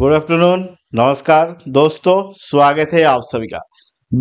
Good afternoon नमस्कार दोस्तों स्वागत है आप सभी का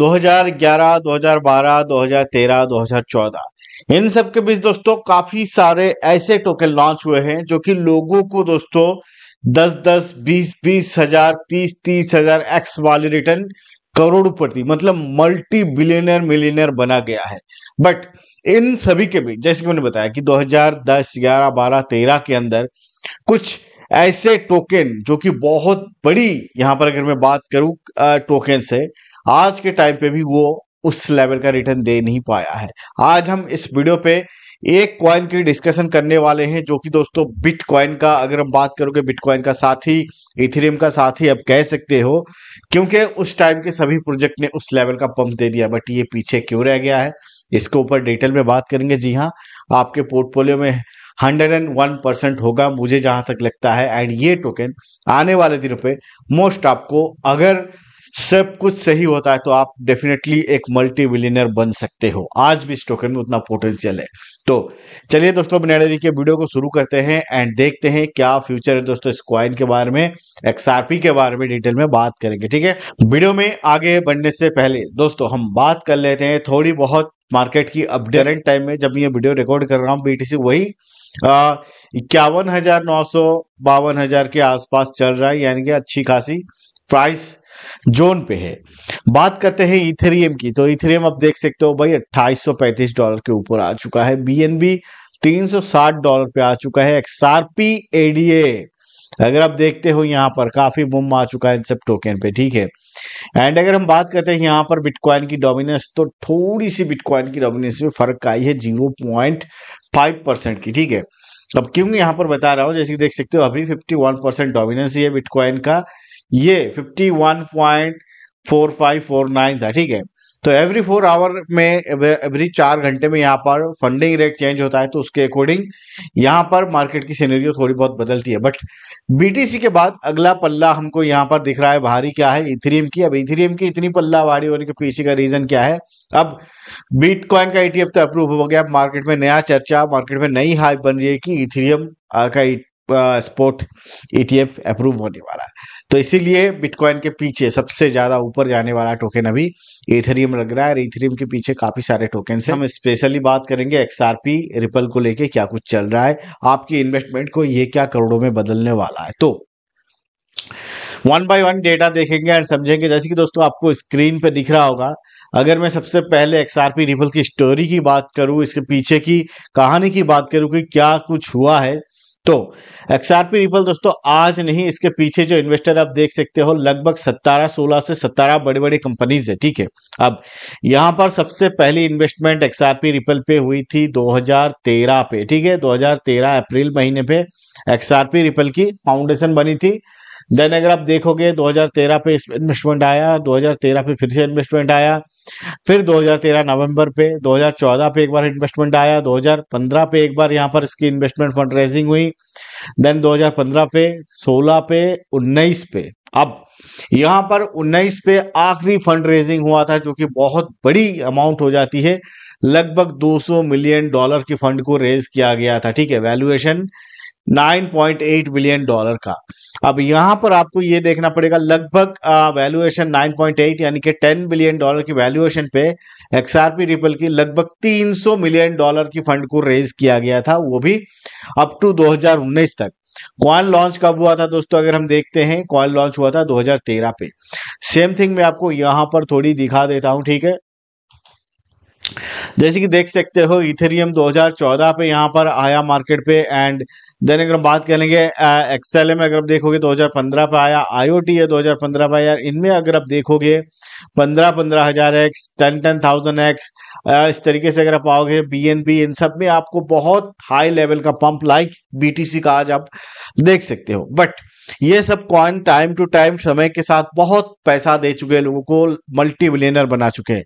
2011, 2012, 2013, 2014 इन सब के बीच दोस्तों काफी सारे ऐसे टोकन लॉन्च हुए हैं जो कि लोगों को दोस्तों दस दस बीस बीस हजार तीस तीस हजार एक्स वाले रिटर्न करोड़पति मतलब मल्टी बिलियनर मिलियनर बना गया है बट इन सभी के बीच जैसे कि मैंने बताया कि 2010 11 12 13 के अंदर कुछ ऐसे टोकन जो कि बहुत बड़ी यहां पर अगर मैं बात करूं टोकन से आज के टाइम पे भी वो उस लेवल का रिटर्न दे नहीं पाया है आज हम इस वीडियो पे एक क्वाइन की डिस्कशन करने वाले हैं जो कि दोस्तों बिटकॉइन का अगर हम बात करोगे बिटकॉइन का साथ ही इथेरियम का साथ ही अब कह सकते हो क्योंकि उस टाइम के सभी प्रोजेक्ट ने उस लेवल का पंप दे दिया बट ये पीछे क्यों रह गया है इसके ऊपर डिटेल में बात करेंगे जी हाँ आपके पोर्टफोलियो में 101 परसेंट होगा मुझे जहां तक लगता है एंड ये टोकन आने वाले दिनों पे मोस्ट आपको अगर सब कुछ सही होता है तो आप डेफिनेटली एक मल्टी विलियनर बन सकते हो आज भी इस टोकन में उतना पोटेंशियल है तो चलिए दोस्तों बनाडरी के वीडियो को शुरू करते हैं एंड देखते हैं क्या फ्यूचर है दोस्तों इस क्वाइन के बारे में एक्सआरपी के बारे में डिटेल में बात करेंगे ठीक है वीडियो में आगे बढ़ने से पहले दोस्तों हम बात कर लेते हैं थोड़ी बहुत मार्केट की अब करेंट टाइम में जब मैं वीडियो रिकॉर्ड कर रहा हूँ बीटीसी वही इक्यावन हजार नौ सौ बावन हजार के आसपास चल रहा है यानी कि अच्छी खासी प्राइस जोन पे है बात करते हैं इथेरियम की तो इथेरियम आप देख सकते हो भाई अट्ठाईस डॉलर के ऊपर आ चुका है बीएनबी 360 डॉलर पे आ चुका है एक्सआरपी एडीए अगर आप देखते हो यहाँ पर काफी बुम आ चुका है इन सब टोकन पे ठीक है एंड अगर हम बात करते हैं यहाँ पर बिटकॉइन की डोमिनेंस तो थोड़ी सी बिटकॉइन की डोमिनेंस में फर्क आई है जीरो पॉइंट फाइव परसेंट की ठीक है अब क्यों यहाँ पर बता रहा हूँ जैसे देख सकते हो अभी फिफ्टी वन परसेंट डोमिनेंस ही है बिटकॉइन का ये fifty one point four five four nine था ठीक है तो एवरी फोर आवर में एवरी चार घंटे में यहाँ पर फंडिंग रेट चेंज होता है तो उसके अकॉर्डिंग यहाँ पर मार्केट की सीनरियो थोड़ी बहुत बदलती है बट बीटीसी के बाद अगला पल्ला हमको यहाँ पर दिख रहा है भारी क्या है इथेरियम e की अब इथेरियम e की इतनी पल्ला भारी होने के पीछे का रीजन क्या है अब बिटकॉइन का ईटीएफ e तो अप्रूव हो गया मार्केट में नया चर्चा मार्केट में नई हाइप बन रही है कि इथेरियम का स्पॉट ईटीएफ अप्रूव होने वाला है तो इसीलिए बिटकॉइन के पीछे सबसे ज्यादा ऊपर जाने वाला टोकन अभी इथेरियम लग रहा है इथेरियम के पीछे काफी सारे टोकन है हम स्पेशली बात करेंगे एक्सआरपी रिपल को लेके क्या कुछ चल रहा है आपकी इन्वेस्टमेंट को ये क्या करोड़ों में बदलने वाला है तो वन बाय वन डेटा देखेंगे एंड समझेंगे जैसे कि दोस्तों आपको स्क्रीन पे दिख रहा होगा अगर मैं सबसे पहले एक्सआरपी रिपल की स्टोरी की बात करूं इसके पीछे की कहानी की बात करूं कि क्या कुछ हुआ है तो एक्सआरपी रिपल दोस्तों आज नहीं इसके पीछे जो इन्वेस्टर आप देख सकते हो लगभग सत्तारह सोलह से सत्तारह बड़ी बड़ी कंपनीज है ठीक है अब यहां पर सबसे पहली इन्वेस्टमेंट एक्सआरपी रिपल पे हुई थी 2013 पे ठीक है 2013 अप्रैल महीने पे एक्सआरपी रिपल की फाउंडेशन बनी थी देन अगर आप देखोगे 2013 पे इन्वेस्टमेंट आया 2013 पे फिर से इन्वेस्टमेंट आया फिर 2013 नवंबर पे 2014 पे एक बार इन्वेस्टमेंट आया 2015 पे एक बार यहाँ पर इसकी इन्वेस्टमेंट फंड रेजिंग हुई देन 2015 पे 16 पे 19 पे अब यहाँ पर 19 पे आखिरी फंड रेजिंग हुआ था जो कि बहुत बड़ी अमाउंट हो जाती है लगभग 200 मिलियन डॉलर की फंड को रेज किया गया था ठीक है वैल्यूएशन 9.8 बिलियन डॉलर का अब यहां पर आपको ये देखना पड़ेगा लगभग वैल्यूएशन 9.8 यानी कि 10 बिलियन डॉलर की वैल्यूएशन पे एक्सआरपी रिपल की लगभग 300 मिलियन डॉलर की फंड को रेज किया गया था वो भी अप टू 2019 तक क्वाल लॉन्च कब हुआ था दोस्तों अगर हम देखते हैं क्वाल लॉन्च हुआ था 2013 पे सेम थिंग मैं आपको यहां पर थोड़ी दिखा देता हूं ठीक है जैसे कि देख सकते हो इथेरियम 2014 पे यहाँ पर आया मार्केट पे एंड देन अगर हम बात करेंगे एक्सएल में अगर आप देखोगे 2015 पे आया आईओटी है 2015 पे इनमें अगर आप देखोगे पंद्रह पंद्रह हजार X ten ten thousand X इस तरीके से अगर आप आओगे बी इन सब में आपको बहुत हाई लेवल का पंप लाइक बीटीसी का आज आप देख सकते हो बट ये सब कॉइन टाइम टू टाइम समय के साथ बहुत पैसा दे चुके हैं लोगों को मल्टी बिलियनर बना चुके हैं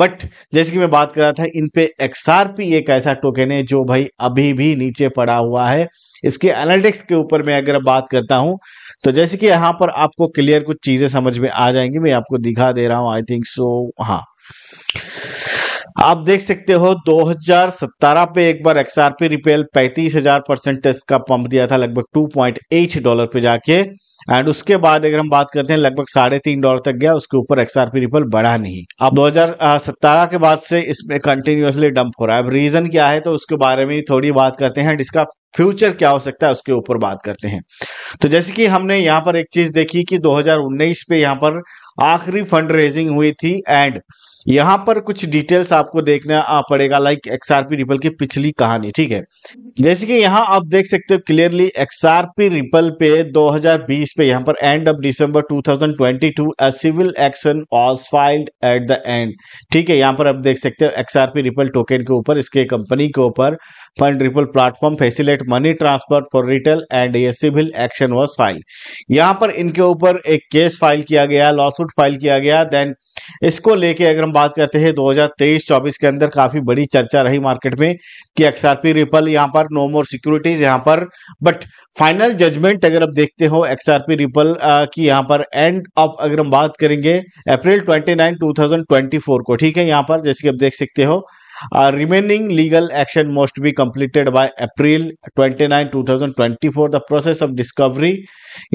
बट जैसे कि मैं बात कर रहा था इनपे एक्सआरपी एक ऐसा टोकन है जो भाई अभी भी नीचे पड़ा हुआ है इसके एनालिटिक्स के ऊपर मैं अगर बात करता हूं तो जैसे कि यहां पर आपको क्लियर कुछ चीजें समझ में आ जाएंगी मैं आपको दिखा दे रहा हूं आई थिंक सो हाँ आप देख सकते हो 2017 पे एक बार एक्सआरपी रिपेल 35,000 परसेंटेज का पंप दिया था लगभग 2.8 डॉलर पे जाके एंड उसके बाद अगर हम बात करते हैं लगभग साढ़े तीन डॉलर तक गया उसके ऊपर एक्सआरपी रिपेल बढ़ा नहीं अब 2017 के बाद से इसमें कंटिन्यूसली डंप हो रहा है अब रीजन क्या है तो उसके बारे में थोड़ी बात करते हैं इसका फ्यूचर क्या हो सकता है उसके ऊपर बात करते हैं तो जैसे कि हमने यहाँ पर एक चीज देखी कि 2019 पे यहाँ पर आखिरी फंड रेजिंग हुई थी एंड यहां पर कुछ डिटेल्स आपको देखना पड़ेगा लाइक एक्सआरपी रिपल की पिछली कहानी ठीक है जैसे कि यहां आप देख सकते हो क्लियरली एक्सआरपी रिपल पे 2020 पे यहां पर end of December 2022 a civil action was filed at the end ठीक है यहां पर आप देख सकते हो एक्सआरपी रिपल टोकन के ऊपर इसके कंपनी के ऊपर fund Ripple platform facilitate money transfer for retail and ये सिविल एक्शन वॉज फाइल यहाँ पर इनके ऊपर एक केस फाइल किया गया लॉसूट फाइल किया गया देन इसको लेके अगर हम बात करते हैं 2023-24 के अंदर काफी बड़ी चर्चा रही मार्केट में कि एक्सआरपी रिपल यहाँ पर नो मोर सिक्योरिटीज यहाँ पर बट फाइनल जजमेंट अगर आप देखते हो एक्सआरपी रिपल की यहाँ पर एंड ऑफ अगर हम बात करेंगे अप्रैल 29 2024 को ठीक है यहाँ पर जैसे कि आप देख सकते हो Uh, remaining legal action must be completed by April 29, 2024. The process of discovery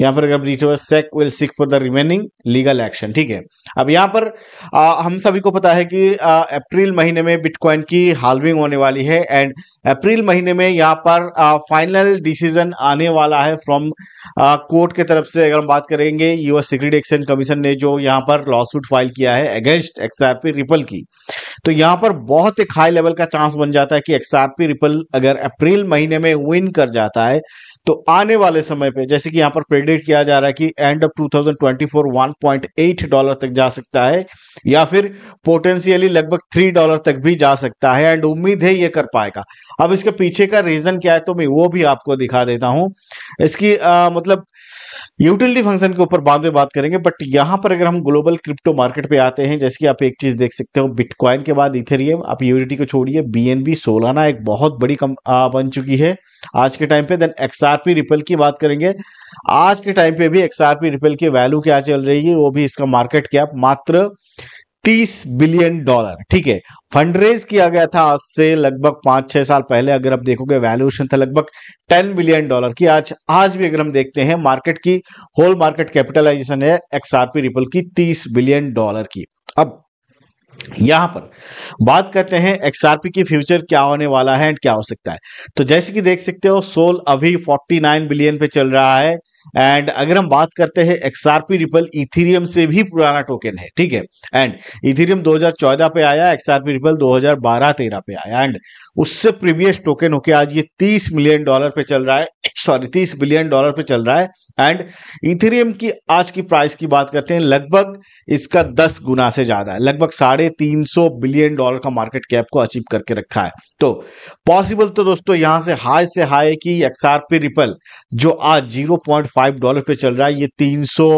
यहाँ पर अगर रिचवर SEC will seek for the remaining legal action ठीक है अब यहाँ पर आ, हम सभी को पता है कि अप्रैल महीने में बिटकॉइन की हाल्विंग होने वाली है एंड अप्रैल महीने में यहाँ पर फाइनल डिसीजन आने वाला है फ्रॉम कोर्ट के तरफ से अगर हम बात करेंगे यूएस सिक्योरिटी एक्सचेंज कमीशन ने जो यहाँ पर लॉसूट फाइल किया है अगेंस्ट एक्सआरपी रिपल की तो यहाँ पर बहुत एक हाई लेवल का चांस बन जाता है कि एक्सआरपी रिपल अगर अप्रैल महीने में विन कर जाता है तो आने वाले समय पे जैसे कि यहां पर प्रेडिक्ट किया जा रहा है कि एंड ऑफ 2024 1.8 डॉलर तक जा सकता है या फिर पोटेंशियली लगभग 3 डॉलर तक भी जा सकता है एंड उम्मीद है ये कर पाएगा अब इसके पीछे का रीजन क्या है तो मैं वो भी आपको दिखा देता हूं इसकी आ, मतलब यूटिलिटी फंक्शन के ऊपर बाद में बात करेंगे बट यहां पर अगर हम ग्लोबल क्रिप्टो मार्केट पे आते हैं जैसे कि आप एक चीज देख सकते हो बिटकॉइन के बाद इथेरियम आप यूनिटी को छोड़िए बीएनबी सोलाना एक बहुत बड़ी कम आ, बन चुकी है आज के टाइम पे देन एक्सआरपी रिपल की बात करेंगे आज के टाइम पे भी एक्सआरपी रिपल की वैल्यू क्या चल रही है वो भी इसका मार्केट कैप मात्र 30 बिलियन डॉलर ठीक है फंड रेज किया गया था आज से लगभग पांच छह साल पहले अगर आप देखोगे वैल्यूएशन था लगभग टेन बिलियन डॉलर की आज आज भी अगर हम देखते हैं मार्केट की होल मार्केट कैपिटलाइजेशन है एक्सआरपी रिपल की तीस बिलियन डॉलर की अब यहां पर बात करते हैं एक्सआरपी की फ्यूचर क्या होने वाला है एंड क्या हो सकता है तो जैसे कि देख सकते हो सोल अभी 49 बिलियन पे चल रहा है एंड अगर हम बात करते हैं एक्सआरपी रिपल इथीरियम से भी पुराना टोकन है ठीक है एंड इथीरियम 2014 पे आया एक्सआरपी रिपल 2012-13 पे आया एंड उससे प्रीवियस टोकन होके आज ये 30 मिलियन डॉलर पे चल रहा है सॉरी 30 बिलियन डॉलर पे चल रहा है एंड इथेरियम की आज की प्राइस की बात करते हैं लगभग इसका 10 गुना से ज्यादा है लगभग साढ़े तीन सौ बिलियन डॉलर का मार्केट कैप को अचीव करके रखा है तो पॉसिबल तो दोस्तों यहां से हाई से हाई की एक्सआरपी रिपल जो आज जीरो पॉइंट फाइव डॉलर पे चल रहा है ये तीन सौ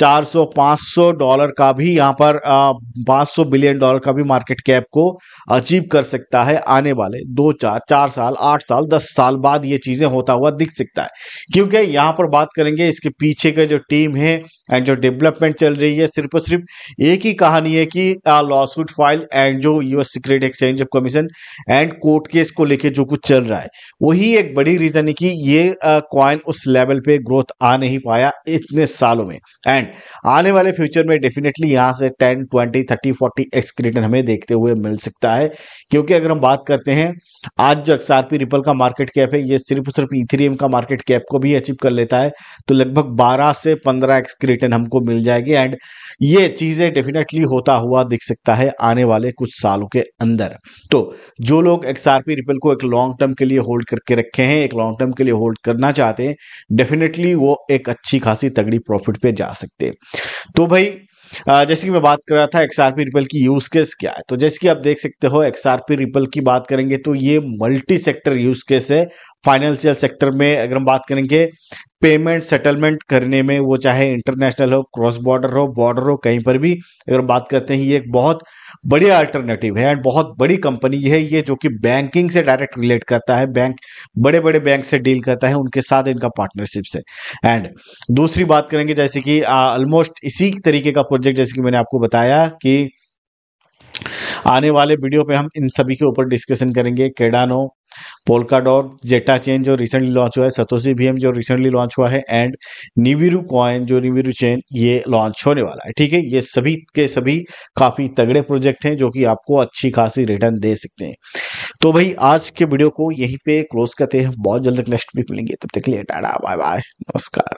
400 500 डॉलर का भी यहाँ पर 500 बिलियन डॉलर का भी मार्केट कैप को अचीव कर सकता है आने वाले दो चार चार साल आठ साल दस साल बाद ये चीजें होता हुआ दिख सकता है क्योंकि यहाँ पर बात करेंगे इसके पीछे का जो टीम है एंड जो डेवलपमेंट चल रही है सिर्फ और सिर्फ एक ही कहानी है कि लॉसूट फाइल एंड जो US secret exchange of commission and court case को लेकर जो कुछ चल रहा है वही एक बड़ी रीजन है कि ये क्वाइन उस लेवल पे ग्रोथ आ नहीं पाया इतने सालों में एंड एंड आने वाले फ्यूचर में डेफिनेटली यहां से टेन ट्वेंटी थर्टी फोर्टी एक्सक्रीटन हमें देखते हुए मिल सकता है क्योंकि अगर हम बात करते हैं आज जो एक्सआरपी रिपल का मार्केट कैप है ये सिर्फ सिर्फ इथेरियम का मार्केट कैप को भी अचीव कर लेता है तो लगभग बारह से पंद्रह एक्सक्रीटन हमको मिल जाएगी एंड ये चीजें डेफिनेटली होता हुआ दिख सकता है आने वाले कुछ सालों के अंदर तो जो लोग एक्सआरपी रिपल को एक लॉन्ग टर्म के लिए होल्ड करके रखे हैं एक लॉन्ग टर्म के लिए होल्ड करना चाहते हैं डेफिनेटली वो एक अच्छी खासी तगड़ी प्रॉफिट पे जा सकते सकते तो भाई जैसे कि मैं बात कर रहा था एक्सआरपी रिपल की यूज केस क्या है तो जैसे कि आप देख सकते हो एक्सआरपी रिपल की बात करेंगे तो ये मल्टी सेक्टर यूज केस है फाइनेंशियल सेक्टर में अगर हम बात करेंगे पेमेंट सेटलमेंट करने में वो चाहे इंटरनेशनल हो क्रॉस बॉर्डर हो बॉर्डर हो कहीं पर भी अगर बात करते हैं ये एक बहुत बढ़िया अल्टरनेटिव है एंड बहुत बड़ी कंपनी है ये जो कि बैंकिंग से डायरेक्ट रिलेट करता है बैंक बड़े बड़े बैंक से डील करता है उनके साथ इनका पार्टनरशिप से एंड दूसरी बात करेंगे जैसे कि ऑलमोस्ट इसी तरीके का प्रोजेक्ट जैसे कि मैंने आपको बताया कि आने वाले वीडियो पे हम इन सभी के ऊपर डिस्कशन करेंगे केडानो पोलकाडोर जेटा चेन जो रिसेंटली लॉन्च हुआ है सतोसी भीएम जो रिसेंटली लॉन्च हुआ है एंड निविरू कॉइन जो निविरू चेन ये लॉन्च होने वाला है ठीक है ये सभी के सभी काफी तगड़े प्रोजेक्ट हैं जो कि आपको अच्छी खासी रिटर्न दे सकते हैं तो भाई आज के वीडियो को यहीं पे क्लोज करते हैं बहुत जल्द नेक्स्ट वीक मिलेंगे तब तक लिए टाटा बाय बाय नमस्कार